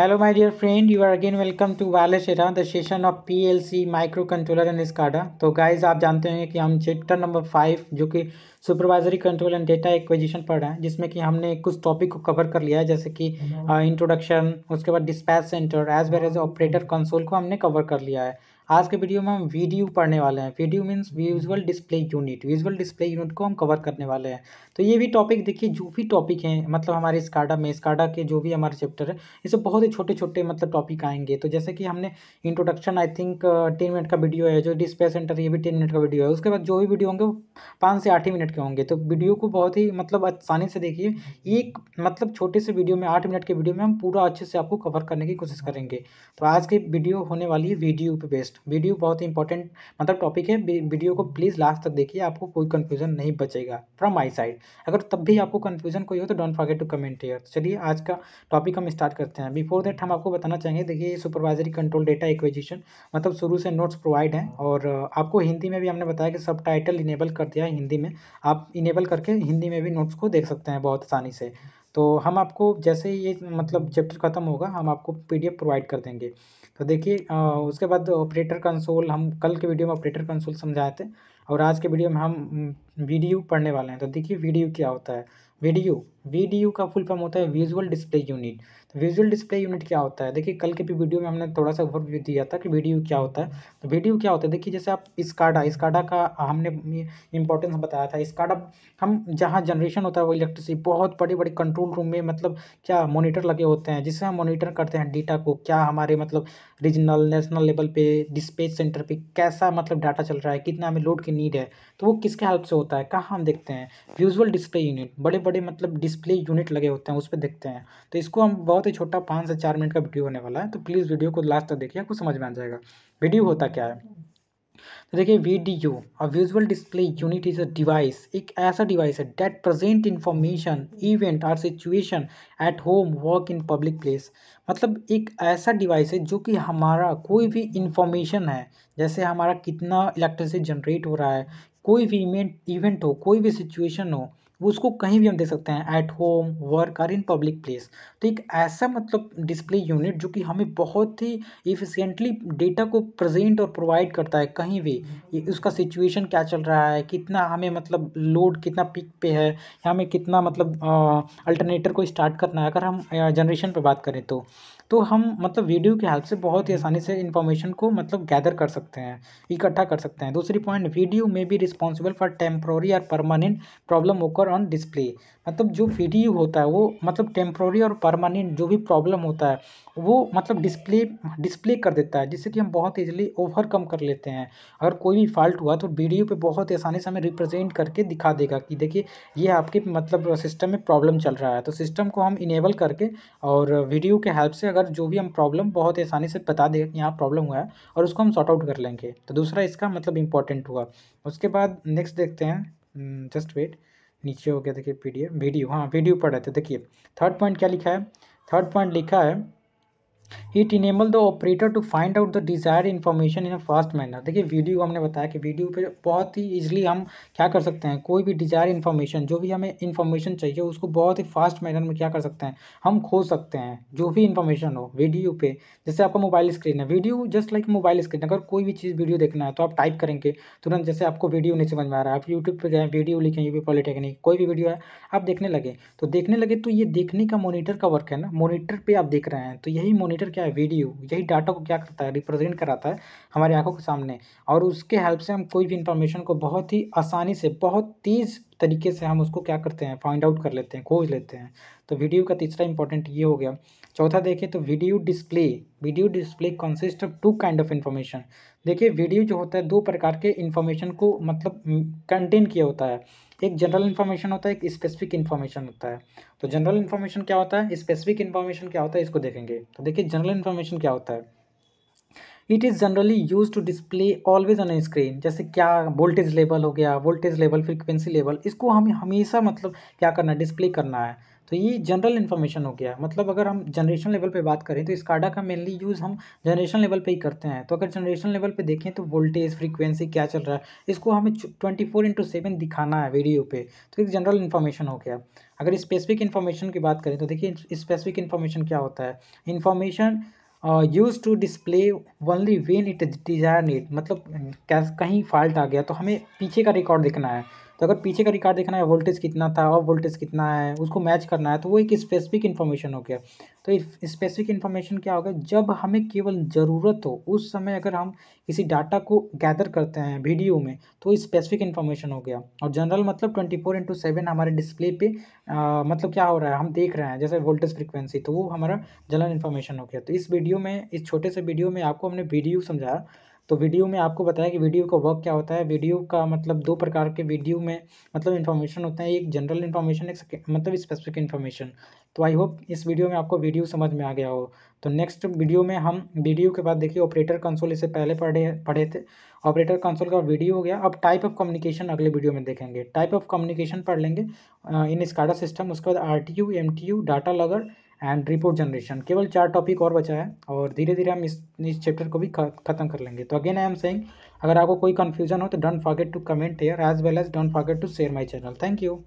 Hello my dear friend, you are again welcome to Wireless Era, the session of PLC microcontroller and SCADA. तो guys आप जानते होंगे कि हम chapter number five जो कि supervisory control and data acquisition पढ़ रहे हैं जिसमें कि हमने कुछ टॉपिक को कवर कर लिया है जैसे कि इंट्रोडक्शन हम्म। उसके बाद dispatch centre as well as operator console को हमने कवर कर लिया है आज के वीडियो में हम वीडियो पढ़ने वाले हैं video means visual display unit visual display unit को हम कवर करने वाले हैं तो ये भी टॉपिक देखिए जो भी टॉपिक हैं मतलब हमारे स्काडा में स्काडा के जो भी हमारे चैप्टर है इसे बहुत ही छोटे छोटे मतलब टॉपिक आएंगे तो जैसे कि हमने introduction I think ten minute का वीडियो है जो डिस्प्ले सेंटर ये भी टेन मिनट का वीडियो है उसके बाद जो भी वीडियो होंगे वो पाँच से आठ ही मिनट के होंगे तो वीडियो को बहुत ही मतलब आसानी से देखिए एक मतलब छोटे से वीडियो में आठ मिनट के वीडियो में हम पूरा अच्छे से आपको कवर करने की कोशिश करेंगे तो आज की वीडियो होने वाली है वीडियो पर बेस्ड वीडियो बहुत ही इंपॉर्टेंट मतलब टॉपिक है वीडियो को प्लीज़ लास्ट तक देखिए आपको कोई कन्फ्यूजन नहीं बचेगा फ्रॉम माई साइड अगर तब भी आपको कन्फ्यूजन कोई हो तो don't forget to comment here चलिए आज का टॉपिक हम स्टार्ट करते हैं बिफोर दैट हम आपको बताना चाहेंगे देखिए सुपरवाइजरी कंट्रोल डेटा एक्विजिशन मतलब शुरू से नोट्स प्रोवाइड हैं और आपको हिंदी में भी हमने बताया कि सब टाइटल इनेबल कर दिया है हिंदी में आप इनेबल करके हिंदी में भी नोट्स को देख सकते हैं बहुत आसानी से तो हम आपको जैसे ही ये मतलब चैप्टर ख़त्म होगा हम आपको पीडीएफ प्रोवाइड कर देंगे तो देखिए उसके बाद ऑपरेटर कंसोल हम कल के वीडियो में ऑपरेटर कंसोल समझाए थे और आज के वीडियो में हम हम्म, वीडियो पढ़ने वाले हैं तो देखिए वीडियो क्या होता है वीडियो वीडियो का फुल फॉर्म होता है विजुअल डिस्प्ले यूनिट तो विजुअल डिस्प्ले यूनिट क्या होता है देखिए कल के भी वीडियो में हमने थोड़ा सा ओवरव्यू दिया था कि वीडियो क्या होता है तो वीडियो क्या होता है देखिए जैसे आप स्काडा स्काडा का हमने इंपॉर्टेंस बताया था स्काडा हम जहाँ जनरेशन होता है वो इलेक्ट्रिसिटी बहुत बड़े बड़े कंट्रोल रूम में मतलब क्या मोनीटर लगे होते हैं जिससे हम मोनीटर करते हैं डेटा को क्या हमारे मतलब रीजनल नेशनल लेवल पर डिस्पेच सेंटर पर कैसा मतलब डाटा चल रहा है कितना हमें लोड किन नीड है तो वो किसके हेल्प से होता है कहाँ हम देखते हैं विजुअल डिस्प्ले यूनिट बड़े बड़े मतलब डिस्प्ले यूनिट लगे होते हैं उस पर देखते हैं तो इसको हम बहुत ही छोटा पाँच से चार मिनट का वीडियो होने वाला है तो प्लीज़ वीडियो को लास्ट तक देखिए आपको समझ में आ जाएगा वीडियो होता क्या है तो देखिए video a visual display unit is a device एक ऐसा डिवाइस है डेट प्रेजेंट इन्फॉर्मेशन इवेंट और situation at home work in public place मतलब एक ऐसा डिवाइस है जो कि हमारा कोई भी इंफॉर्मेशन है जैसे हमारा कितना इलेक्ट्रिसिटी जनरेट हो रहा है कोई भी इवेंट इवेंट हो कोई भी सिचुएशन हो वो उसको कहीं भी हम देख सकते हैं एट होम वर्क और इन पब्लिक प्लेस तो एक ऐसा मतलब डिस्प्ले यूनिट जो कि हमें बहुत ही इफ़िशेंटली डेटा को प्रेजेंट और प्रोवाइड करता है कहीं भी उसका सिचुएशन क्या चल रहा है कितना हमें मतलब लोड कितना पिक पे है या हमें कितना मतलब अल्टरनेटर को स्टार्ट करना है अगर हम जनरेशन पर बात करें तो तो हम मतलब वीडियो की हेल्प से बहुत ही आसानी से इन्फॉर्मेशन को मतलब गैदर कर सकते हैं इकट्ठा कर सकते हैं दूसरी पॉइंट वीडियो में भी रिस्पॉन्सिबल फॉर टेम्प्रोरी और permanent problem occur on display मतलब जो वीडियो होता है वो मतलब टेम्प्रोरी और परमानेंट जो भी प्रॉब्लम होता है वो मतलब डिस्प्ले डिस्प्ले कर देता है जिससे कि हम बहुत ईजिली ओवरकम कर लेते हैं अगर कोई भी फॉल्ट हुआ तो वीडियो पे बहुत आसानी से हमें रिप्रेजेंट करके दिखा देगा कि देखिए ये आपके मतलब सिस्टम में प्रॉब्लम चल रहा है तो सिस्टम को हम इनेबल करके और वीडियो के हेल्प से अगर अगर जो भी हम प्रॉब्लम बहुत आसानी से बता दें यहाँ प्रॉब्लम हुआ है और उसको हम सॉर्ट आउट कर लेंगे तो दूसरा इसका मतलब इंपॉर्टेंट हुआ उसके बाद नेक्स्ट देखते हैं जस्ट hmm, वेट नीचे हो गया देखिए पी वीडियो हाँ वीडियो पढ़ रहे थे देखिए थर्ड पॉइंट क्या लिखा है थर्ड पॉइंट लिखा है it enable the operator to find out the desire information in a fast manner देखिए वीडियो हमने बताया कि वीडियो पे बहुत ही ईजिली हम क्या कर सकते हैं कोई भी डिजायर इन्फॉर्मेशन जो भी हमें इन्फॉर्मेशन चाहिए उसको बहुत ही फास्ट मैनर में क्या कर सकते हैं हम खोज सकते हैं जो भी इन्फॉर्मेशन हो वीडियो पे जैसे आपका मोबाइल स्क्रीन है video just like mobile screen अगर कोई भी चीज़ वीडियो देखना है तो आप टाइप करेंगे तुरंत जैसे आपको वीडियो नहीं समझ में आ रहा है आप यूट्यूब पर गए वीडियो लिखें यू पी पॉलिटेक्निक कोई भी वीडियो है आप देखने लगे तो देखने लगे तो ये देखने का मोनिटर का वर्क है ना मोनिटर पर आप देख रहे हैं तो यही मोनिटर मॉनिटर क्या है वीडियो यही डाटा को क्या करता है रिप्रेजेंट कराता है हमारी आंखों के सामने और उसके हेल्प से हम कोई भी इंफॉर्मेशन को बहुत ही आसानी से बहुत तेज़ तरीके से हम उसको क्या करते हैं फाइंड आउट कर लेते हैं खोज लेते हैं तो वीडियो का तीसरा इंपॉर्टेंट ये हो गया चौथा तो देखिए तो video display video display consist of two kind of information देखिए वीडियो जो होता है दो प्रकार के इन्फॉर्मेशन को मतलब कंटेन किया होता है एक जनरल इन्फॉर्मेशन होता है एक स्पेसिफिक इन्फॉर्मेशन होता है तो जनरल इन्फॉर्मेशन क्या होता है स्पेसिफिक इन्फॉर्मेशन क्या होता है इसको देखेंगे तो देखिए जनरल इन्फॉर्मेशन क्या होता है it is generally use to display always on screen जैसे क्या वोल्टेज लेवल हो गया वोल्टेज लेवल फ्रिक्वेंसी लेवल इसको हमें हमेशा मतलब क्या करना है डिस्प्ले करना है तो ये जनरल इन्फॉर्मेशन हो गया मतलब अगर हम जनरेशन लेवल पे बात करें तो इस काडा का मेनली यूज़ हम जनरेशन लेवल पे ही करते हैं तो अगर जनरेशन लेवल पे देखें तो वोल्टेज फ्रीक्वेंसी क्या चल रहा है इसको हमें ट्वेंटी फोर इंटू सेवन दिखाना है वीडियो पे तो एक जनरल इन्फॉर्मेशन हो गया अगर स्पेसिफिक इन्फॉर्मेशन की बात करें तो देखिए स्पेसिफिक इन्फॉर्मेशन क्या होता है information use to display only when it desire need मतलब कहीं फॉल्ट आ गया तो हमें पीछे का रिकॉर्ड दिखना है तो अगर पीछे का रिकॉर्ड देखना है वोल्टेज कितना था और वोल्टेज कितना है उसको मैच करना है तो वो एक स्पेसिफिक इन्फॉर्मेशन हो गया तो स्पेसिफिक इन्फॉर्मेशन क्या होगा जब हमें केवल ज़रूरत हो उस समय अगर हम किसी डाटा को गैदर करते हैं वीडियो में तो स्पेसिफिक इन्फॉर्मेशन हो गया और जनरल मतलब ट्वेंटी फोर इंटू सेवन हमारे डिस्प्ले पे आ, मतलब क्या हो रहा है हम देख रहे हैं जैसे वोल्टेज फ्रिक्वेंसी तो वो हमारा जनरल इन्फॉर्मेशन हो गया तो इस वीडियो में इस छोटे से वीडियो में आपको हमने वीडियो समझाया तो वीडियो में आपको बताया कि वीडियो का वर्क क्या होता है वीडियो का मतलब दो प्रकार के वीडियो में मतलब इन्फॉर्मेशन होता है एक जनरल इन्फॉर्मेशन एक मतलब स्पेसिफिक इन्फॉर्मेशन तो आई होप इस वीडियो में आपको वीडियो समझ में आ गया हो तो नेक्स्ट वीडियो में हम वीडियो के बाद देखिए ऑपरेटर कंसोल इससे पहले पढ़े पढ़े थे ऑपरेटर कंसोल का वीडियो हो गया अब टाइप ऑफ कम्युनिकेशन अगले वीडियो में देखेंगे टाइप ऑफ कम्युनिकेशन पढ़ लेंगे इन स्काडा सिस्टम उसके बाद R T U M T U data logger and report generation केवल चार टॉपिक और बचा है और धीरे धीरे हम इस इस चैप्टर को भी खत्म कर लेंगे तो अगेन आई एम सेइंग अगर आपको कोई कन्फ्यूजन हो तो don't forget to comment here as well as don't forget to share my channel thank you